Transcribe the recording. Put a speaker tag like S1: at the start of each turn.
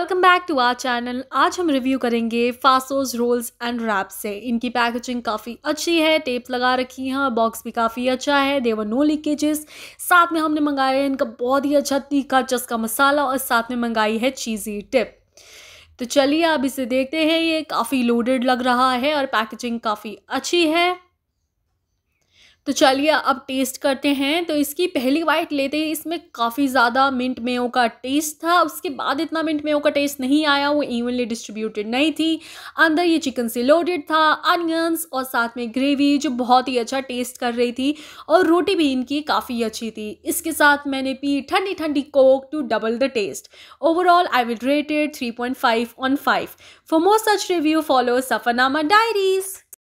S1: welcome back to our channel आज हम review करेंगे फासोज रोल्स एंड रैप से इनकी पैकेजिंग काफ़ी अच्छी है टेप लगा रखी हैं बॉक्स भी काफ़ी अच्छा है देवर नो लीकेजेस साथ में हमने मंगाया है इनका बहुत ही अच्छा तीखा चस्का मसाला और साथ में मंगाई है चीज़ी टिप तो चलिए आप इसे देखते हैं ये काफ़ी लोडेड लग रहा है और पैकेजिंग काफ़ी अच्छी है तो चलिए अब टेस्ट करते हैं तो इसकी पहली वाइट लेते ही इसमें काफ़ी ज़्यादा मिंट मेयो का टेस्ट था उसके बाद इतना मिंट मेयो का टेस्ट नहीं आया वो इवनली डिस्ट्रीब्यूटेड नहीं थी अंदर ये चिकन से लोडेड था अनियंस और साथ में ग्रेवी जो बहुत ही अच्छा टेस्ट कर रही थी और रोटी भी इनकी काफ़ी अच्छी थी इसके साथ मैंने पी ठंडी ठंडी Coke to double the taste overall I will rated three point five on five for more such review follow Safarnama diaries